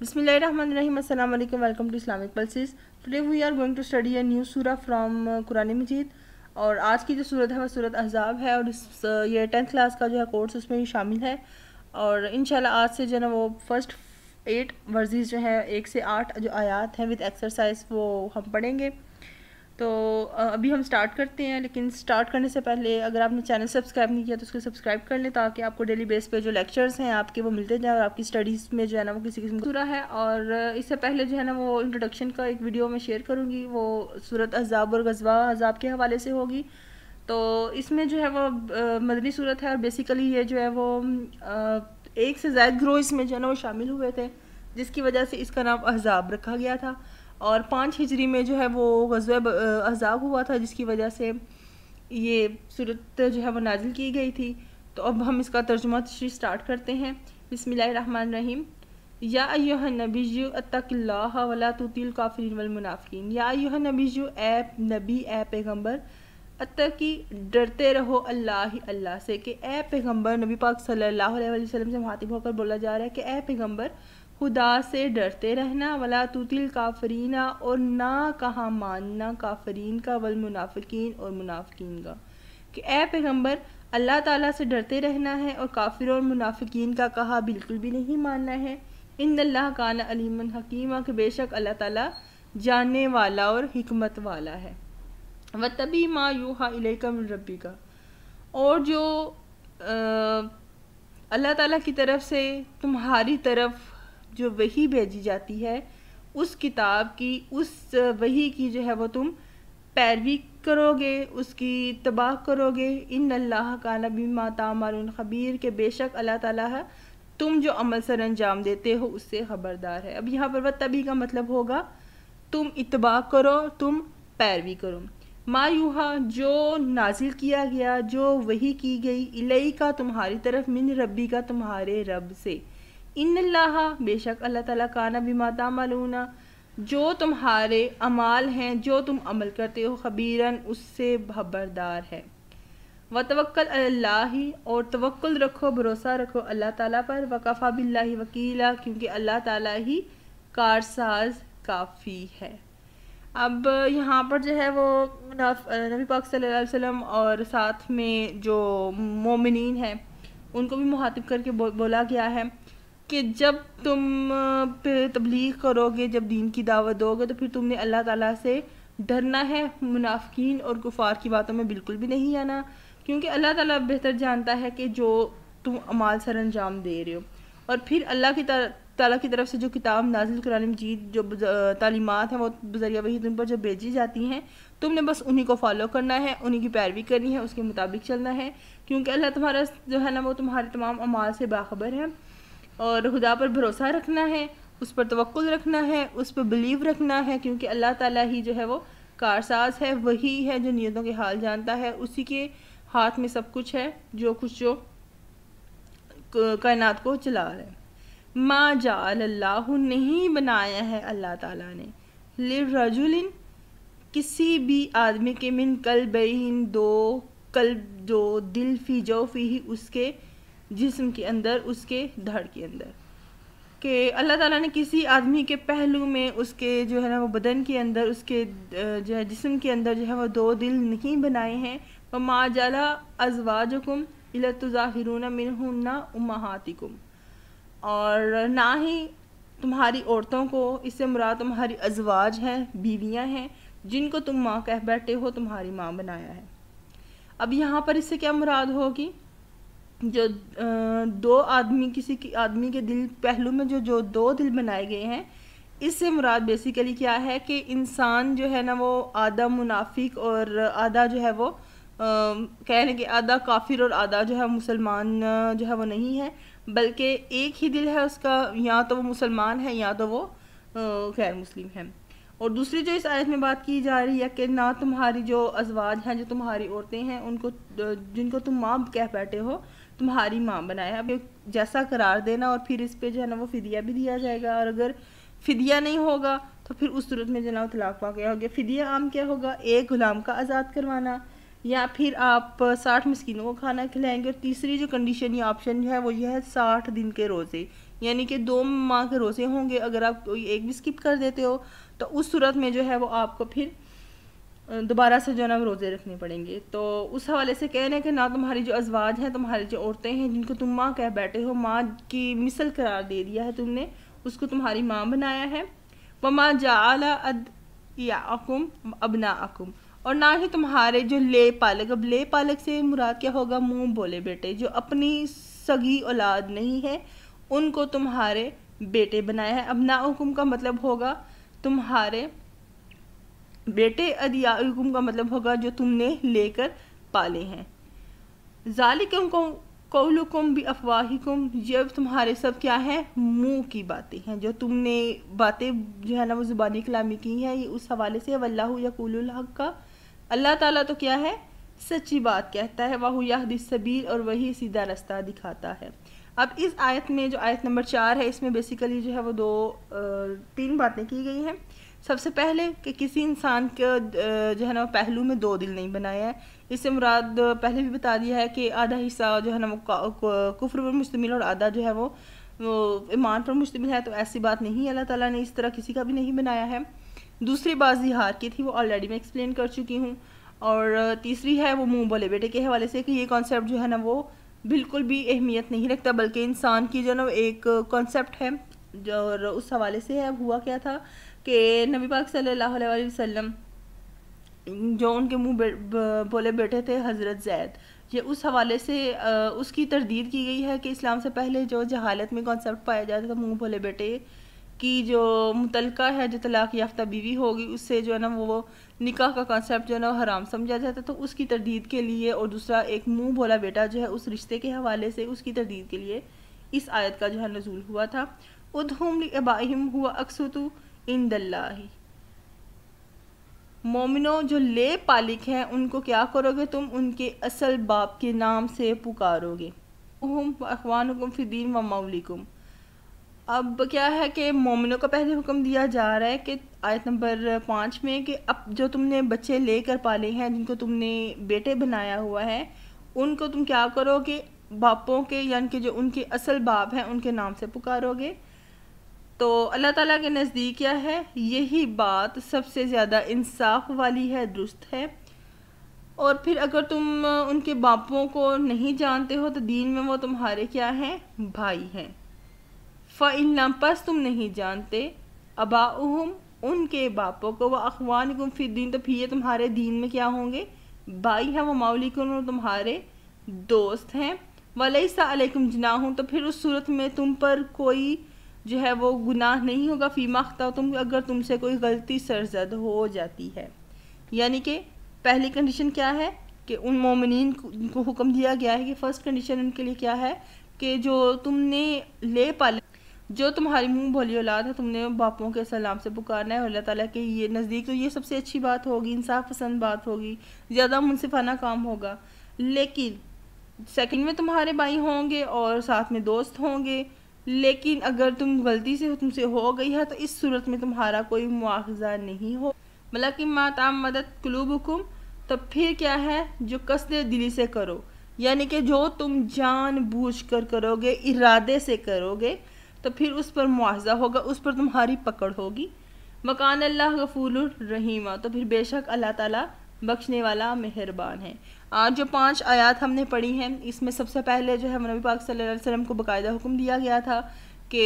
बिसमीम अल्लाम welcome to Islamic pulses today we are going to study a new surah from Quran Majeed और आज की जो सूरत है वह सूरत अहजाब है और इस uh, ये टेंथ क्लास का जो है कोर्स उसमें ही शामिल है और इन आज से जो है वो फर्स्ट एट वर्जीज़ जो है एक से आठ जो आयात हैं विद एक्सरसाइज वो हम पढ़ेंगे तो अभी हम स्टार्ट करते हैं लेकिन स्टार्ट करने से पहले अगर आपने चैनल सब्सक्राइब नहीं किया तो उसको सब्सक्राइब कर लें ताकि आपको डेली बेस पे जो लेक्चर्स हैं आपके वो मिलते जाएं और आपकी स्टडीज़ में जो है ना वो किसी किस्म का है और इससे पहले जो है ना वो इंट्रोडक्शन का एक वीडियो मैं शेयर करूँगी वो सूरत अजाब और गजबा अजाब के हवाले से होगी तो इसमें जो है वह मदनी सूरत है और बेसिकली ये जो है वो एक से ज्यादा ग्रोह इसमें जो है ना वो शामिल हुए थे जिसकी वजह से इसका नाम अहजाब रखा गया था और पाँच हिजरी में जो है वो गजब अजाब हुआ था जिसकी वजह से ये सूरत जो है वो नाजिल की गई थी तो अब हम इसका तर्जुमा तशरी स्टार्ट करते हैं बसमान रहीम या अयोह नबीजू अतकल्ला वला तुतिल काफरीन वल या अयोह नबीजू ए नबी ए पैगम्बर अतकी डरते रहो अल्लाह ही अल्लाह से कि ए पैगम्बर नबी पाक सल्ला वसम से मुहातिब होकर बोला जा रहा है कि ए पैगम्बर खुदा से डरते रहना वला तुतिल काफरीना और ना कहा मानना काफरीन का वल मुनाफिकीन और मुनाफिकीन का कि ए पैगम्बर अल्लाह ताला से डरते रहना है और काफिर और मुनाफिकीन का कहा बिल्कुल भी नहीं मानना है इन अल्लाह का अलीमन हकीमा के बेशक अल्लाह ताला जानने वाला और हमत वाला है व तभी माँ यूहा इलेकम रबी का और जो अल्लाह ताला की तरफ से तुम्हारी तरफ जो वही भेजी जाती है उस किताब की उस वही की जो है वो तुम पैरवी करोगे उसकी तबाह करोगे इन अल्लाह का नबी माता मारून खबीर के बेशक अल्लाह ताला है तुम जो अमल सर अंजाम देते हो उससे ख़बरदार है अब यहाँ पर वह तभी का मतलब होगा तुम इतबा करो तुम पैरवी करो मायूहा जो नाजिल किया गया जो वही की गई इलई का तुम्हारी तरफ मिन रबी का तुम्हारे रब से इन बेशक अल्लाह ताला काना माता तामलूना जो तुम्हारे अमाल हैं जो तुम अमल करते हो खबीरन उससे खबरदार है व तवक्ल अल्लाह और तवक्ल रखो भरोसा रखो अल्लाह ताला पर वकफ़ा बिल्ला वकीला क्योंकि अल्लाह ताला ही कारसाज काफ़ी है अब यहाँ पर जो है वो नबी पाक सल्लल्लाहु अलैहि वसल्लम और साथ में जो मोमिन हैं उनको भी मुहातिब करके बो बोला गया है कि जब तुम तबलीग करोगे जब दीन की दावत दोगे तो फिर तुमने अल्लाह ताला से डरना है मुनाफिकीन और कुफार की बातों में बिल्कुल भी नहीं आना क्योंकि अल्लाह ताला बेहतर जानता है कि जो तुम अमाल सर अंजाम दे रहे हो और फिर अल्लाह की ताला की तरफ से जो किताब नाजिल कुरान मजीद जो तालीमत हैं वो बजरिया वही तुम पर जब भेजी जाती हैं तुमने बस उन्हीं को फॉलो करना है उन्हीं की पैरवी करनी है उसके मुताबिक चलना है क्योंकि अल्लाह तुम्हारा जो है ना वो तुम्हारे तमाम अमाल से बाखबर है और खुदा पर भरोसा रखना है उस पर तवक्ल रखना है उस पर बिलीव रखना है क्योंकि अल्लाह ताला ही जो है वो कारसाज है वही है जो नीयतों के हाल जानता है उसी के हाथ में सब कुछ है जो कुछ जो कायनात को चला रहा है माँ अल्लाह नहीं बनाया है अल्लाह ताला ने रजुलिन किसी भी आदमी के मिन कल बेन दो कल जो दिल फी जो फी ही उसके जिसम के अंदर उसके धड़ के अंदर कि अल्लाह ताला ने किसी आदमी के पहलू में उसके जो है ना वो बदन के अंदर उसके जो है जिसम के अंदर जो है वो दो दिल नहीं बनाए हैं व माँ जला अजवाजुकुम इलतुज़ाहिरून मिनहुन्ना उम्मातिकुम और ना ही तुम्हारी औरतों को इससे मुराद तुम्हारी अजवाज हैं बीवियाँ हैं जिनको तुम माँ कह बैठे हो तुम्हारी माँ बनाया है अब यहाँ पर इससे क्या मुराद होगी जो दो आदमी किसी की आदमी के दिल पहलू में जो जो दो दिल बनाए गए हैं इससे मुराद बेसिकली क्या है कि इंसान जो है ना वो आधा मुनाफिक और आधा जो है वो कह लें कि आधा काफिर और आधा जो है मुसलमान जो है वो नहीं है बल्कि एक ही दिल है उसका या तो वो मुसलमान है या तो वो गैर मुस्लिम है और दूसरी जो इस आयत में बात की जा रही है कि ना तुम्हारी जो अजवाज हैं जो तुम्हारी औरतें हैं उनको जिनको तुम माँ कह बैठे हो तुम्हारी माँ बनाया अब जैसा करार देना और फिर इस पर जो है ना वो फ़िदिया भी दिया जाएगा और अगर फ़िदिया नहीं होगा तो फिर उस सूरत में जनाब तलाक वाक़ हो गया फ़िदिया आम क्या होगा एक ग़ुलाम का आज़ाद करवाना या फिर आप साठ मस्किनों को खाना खिलाएंगे और तीसरी जो कंडीशन या ऑप्शन जो है वो यह है साठ दिन के रोज़े यानी कि दो माह के रोज़े होंगे अगर आप एक भी स्किप कर देते हो तो उस सूरत में जो है वो आपको फिर दोबारा से जो है ना रोज़े रखने पड़ेंगे तो उस हवाले से कह रहे हैं कि ना तुम्हारी जो अजवाज हैं तुम्हारी जो औरतें हैं जिनको तुम माँ कह बैठे हो माँ की मिसल करार दे दिया है तुमने उसको तुम्हारी माँ बनाया है वह माँ जाला या अकुम अबना अकुम और ना ही तुम्हारे जो ले पालक अब ले पालक से मुराद क्या होगा मुँह बोले बेटे जो अपनी सगी औलाद नहीं है उनको तुम्हारे बेटे बनाया है अब ना हुकुम का मतलब होगा तुम्हारे बेटे अदियाकुम का मतलब होगा जो तुमने लेकर पाले हैं जालिकम को कौलकुम भी अफवाहिकुम ये तुम्हारे सब क्या है मुंह की बातें हैं जो तुमने बातें जो है ना वो ज़ुबानी कलामी की हैं ये उस हवाले से वल्लाह यकूल हक का अल्लाह ताला तो क्या है सच्ची बात कहता है वाह याहदीसबीर और वही सीधा रास्ता दिखाता है अब इस आयत में जो आयत नंबर चार है इसमें बेसिकली जो है वो दो तीन बातें की गई हैं सबसे पहले कि किसी इंसान के जो है ना पहलू में दो दिल नहीं बनाया है इससे मुराद पहले भी बता दिया है कि आधा हिस्सा जो है ना वो कुफर पर मुश्तमिल और आधा जो है वो वो ईमान पर मुश्तमिल है तो ऐसी बात नहीं अल्लाह ताला ने इस तरह किसी का भी नहीं बनाया है दूसरी बात जिहार की थी वो ऑलरेडी मैं एक्सप्लेन कर चुकी हूँ और तीसरी है वो मुँह बोले बेटे के हवाले से कि ये कॉन्सेप्ट जो है ना वो बिल्कुल भी अहमियत नहीं रखता बल्कि इंसान की जो ना एक कॉन्सेप्ट है और उस हवाले से है हुआ क्या था कि नबी पाक सल्लल्लाहु अलैहि वसल्लम जो उनके मुंह बोले बैठे थे हज़रत जैद ये उस हवाले से आ, उसकी तरदीद की गई है कि इस्लाम से पहले जो जहालत में कॉन्सेप्ट पाया जाता था मुंह भोले बेटे की जो मुतलका है जो तलाक याफ्ता बीवी होगी उससे जो है ना वो निकाह का कॉन्सेप्ट जो है ना हराम समझा जाता था तो उसकी तरदीद के लिए और दूसरा एक मुंह बोला बेटा जो है उस रिश्ते के हवाले से उसकी तरदीद के लिए इस आयत का जो है नजूल हुआ था उदहुम अबाहिम हुआ अक्सुतु इन दल्लाही मोमिनो जो ले पालिक हैं उनको क्या करोगे तुम उनके असल बाप के नाम से पुकारोगे अखवान हुकुम फ़िदीन व मौलिकुम अब क्या है कि मोमिनों का पहले हुक्म दिया जा रहा है कि आयत नंबर पाँच में कि अब जो तुमने बच्चे लेकर पाले हैं जिनको तुमने बेटे बनाया हुआ है उनको तुम क्या करोगे बापों के यानी कि जो उनके असल बाप हैं उनके नाम से पुकारोगे तो अल्लाह ताला के नज़दीक क्या है यही बात सबसे ज़्यादा इंसाफ वाली है दुरुस्त है और फिर अगर तुम उनके बापों को नहीं जानते हो तो दीन में वो तुम्हारे क्या हैं भाई हैं फ़ाइन नाम पस तुम नहीं जानते अबाउहम उनके बापों को वह अखवान गुम फिर दीन तो फिर ये तुम्हारे दीन में क्या होंगे भाई हैं वो माउलिकन और तुम्हारे दोस्त हैं वलई सा अलैकुम तो फिर उस सूरत में तुम पर कोई जो है वो गुनाह नहीं होगा फ़ीमा अख्ता तुम अगर तुमसे कोई गलती सरजद हो जाती है यानी कि पहली कंडीशन क्या है कि उन मोमिन को हुक्म दिया गया है कि फ़र्स्ट कंडीशन उनके लिए क्या है कि जो तुमने ले पाले जो तुम्हारी मुंह भोली औलाद है तुमने बापों के सलाम से पुकारना है और अल्लाह ताला के ये नज़दीक तो ये सबसे अच्छी बात होगी इंसाफ पसंद बात होगी ज़्यादा मुनसिफाना काम होगा लेकिन सेकंड में तुम्हारे भाई होंगे और साथ में दोस्त होंगे लेकिन अगर तुम गलती से तुमसे हो गई है तो इस सूरत में तुम्हारा कोई मुआवजा नहीं हो मतलब कि माताम मदद क्लूब हुकुम तो फिर क्या है जो कसद दिली से करो यानी कि जो तुम जान बूझ कर करोगे इरादे से करोगे तो फिर उस पर मुआवजा होगा उस पर तुम्हारी पकड़ होगी मकान अल्लाह गफूल रहीमा तो फिर बेशक अल्लाह ताला बख्शने वाला मेहरबान है आज जो पांच आयात हमने पढ़ी हैं इसमें सबसे पहले जो है नबी पाक सल्लल्लाहु अलैहि वसल्लम को बाकायदा हुक्म दिया गया था कि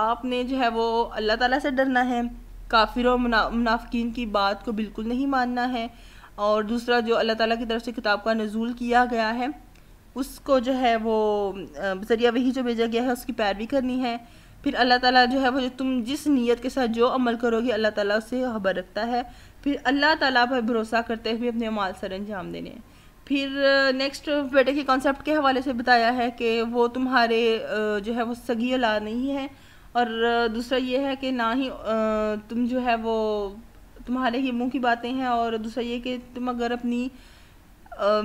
आपने जो है वो अल्लाह ताला से डरना है काफिर और मुना, मुनाफिकीन की बात को बिल्कुल नहीं मानना है और दूसरा जो अल्लाह ताला की तरफ से किताब का नजूल किया गया है उसको जो है वो ज़रिया वही जो भेजा गया है उसकी पैरवी करनी है फिर अल्लाह ताला जो है वो जो तुम जिस नीयत के साथ जो अमल करोगे अल्लाह ताला उससे खबर रखता है फिर अल्लाह ताला पर भरोसा करते हुए अपने माल सर अंजाम देने हैं फिर नेक्स्ट बेटे के कॉन्सेप्ट के हवाले से बताया है कि वो तुम्हारे जो है वो सगी औलाद नहीं है और दूसरा ये है कि ना ही तुम जो है वो तुम्हारे ही मुंह की बातें हैं और दूसरा ये कि तुम अगर अपनी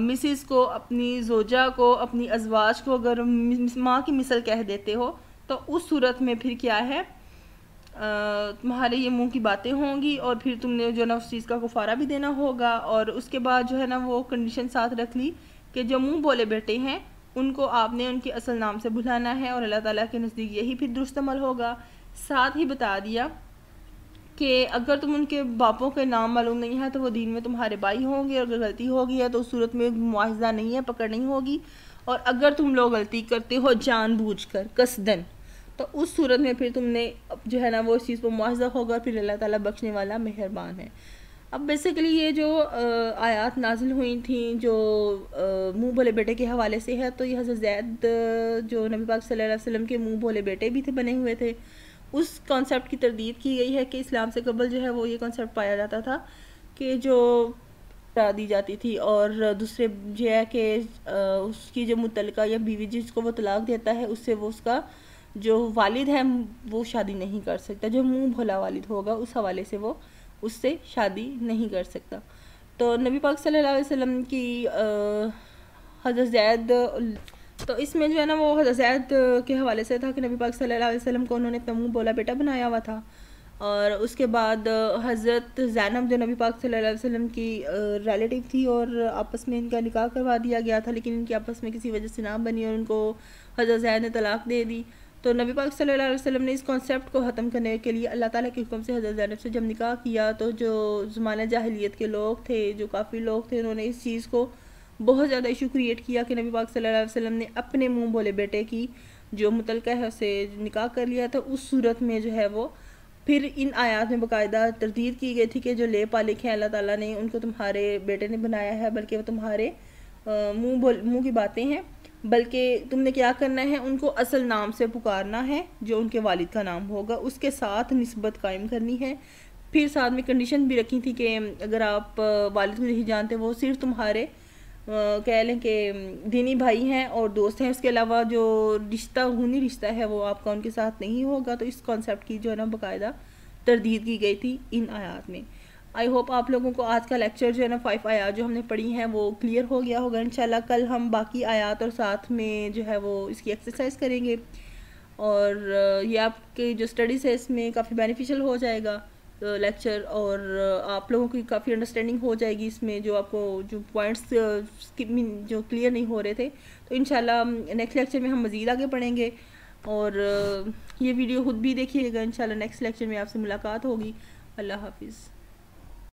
मिसिस को अपनी जोजा को अपनी अजवाज को अगर माँ की मिसल कह देते हो तो उस सूरत में फिर क्या है तुम्हारे ये मुंह की बातें होंगी और फिर तुमने जो है ना उस चीज़ का गुफारा भी देना होगा और उसके बाद जो है ना वो कंडीशन साथ रख ली कि जो मुंह बोले बेटे हैं उनको आपने उनके असल नाम से बुलाना है और अल्लाह ताला के नज़दीक यही फिर दुरुस्त अमल होगा साथ ही बता दिया कि अगर तुम उनके बापों के नाम मालूम नहीं है तो वो दीन में तुम्हारे भाई होंगे और अगर गलती होगी है तो उस सूरत में मुआवजा नहीं है पकड़ नहीं होगी और अगर तुम लोग गलती करते हो जानबूझ कर कसदन तो उस सूरत में फिर तुमने जो है ना वो उस चीज़ पर मुआवजा होगा फिर अल्लाह ताला बख्शने वाला मेहरबान है अब बेसिकली ये जो आयात नाजिल हुई थी जो मुँह भोले बेटे के हवाले से है तो ये हज़रत जैद जो नबी पाक सल्लल्लाहु अलैहि वसल्लम के मुँह भोले बेटे भी थे बने हुए थे उस कॉन्सेप्ट की तरदीद की गई है कि इस्लाम से कबल जो है वो ये कॉन्सेप्ट पाया जाता था कि जो दी जाती थी और दूसरे जो है कि उसकी जो मुतलका या बीवी जिसको वो तलाक देता है उससे वो उसका जो वालिद है वो शादी नहीं कर सकता जो मुँह भोला वालिद होगा उस हवाले से वो उससे शादी नहीं कर सकता तो नबी पाक सल्लल्लाहु अलैहि वसल्लम की हज़रत जैद तो इसमें जो है ना वो हज़रत जैद के हवाले से था कि नबी पाक सल्लल्लाहु अलैहि वसल्लम को उन्होंने अपना मुँह भोला बेटा बनाया हुआ था और उसके बाद हज़रत जैनब जो नबी पाक सल्लल्लाहु अलैहि वसल्लम की रिलेटिव थी और आपस में इनका निकाह करवा दिया गया था लेकिन इनकी आपस में किसी वजह से ना बनी और उनको हज़रत जैद ने तलाक़ दे दी तो नबी पाक सल्लल्लाहु अलैहि वसल्लम ने इस कॉन्सेप्ट को ख़त्म करने के लिए अल्लाह ताला के हुक्म से हज़रत ज़ैनब से जब निकाह किया तो जो ज़माना जाहलीत के लोग थे जो काफ़ी लोग थे उन्होंने इस चीज़ को बहुत ज़्यादा इशू क्रिएट किया कि नबी पाक सल्लल्लाहु अलैहि वसल्लम ने अपने मुंह बोले बेटे की जो मुतलका है उसे निकाह कर लिया था उस सूरत में जो है वो फिर इन आयात में बाकायदा तरदीद की गई थी कि जो ले पालिक हैं अल्लाह ताला ने उनको तुम्हारे बेटे ने बनाया है बल्कि वो तुम्हारे मुँह बोल मुँह की बातें हैं बल्कि तुमने क्या करना है उनको असल नाम से पुकारना है जो उनके वालिद का नाम होगा उसके साथ नस्बत कायम करनी है फिर साथ में कंडीशन भी रखी थी कि अगर आप वालिद को नहीं जानते वो सिर्फ तुम्हारे कह लें कि दीनी भाई हैं और दोस्त हैं उसके अलावा जो रिश्ता खूनी रिश्ता है वो आपका उनके साथ नहीं होगा तो इस कॉन्सेप्ट की जो है ना बाकायदा तरदीद की गई थी इन आयात में आई होप आप लोगों को आज का लेक्चर जो है ना फाइव आयात जो हमने पढ़ी हैं वो क्लियर हो गया होगा इंशाल्लाह कल हम बाकी आयात और साथ में जो है वो इसकी एक्सरसाइज करेंगे और ये आपके जो स्टडीज़ है इसमें काफ़ी बेनिफिशियल हो जाएगा लेक्चर और आप लोगों की काफ़ी अंडरस्टैंडिंग हो जाएगी इसमें जो आपको जो पॉइंट्स जो क्लियर नहीं हो रहे थे तो इन नेक्स्ट लेक्चर में हम मज़ीद आगे पढ़ेंगे और ये वीडियो खुद भी देखिएगा इन नेक्स्ट लेक्चर में आपसे मुलाकात होगी अल्लाह हाफिज़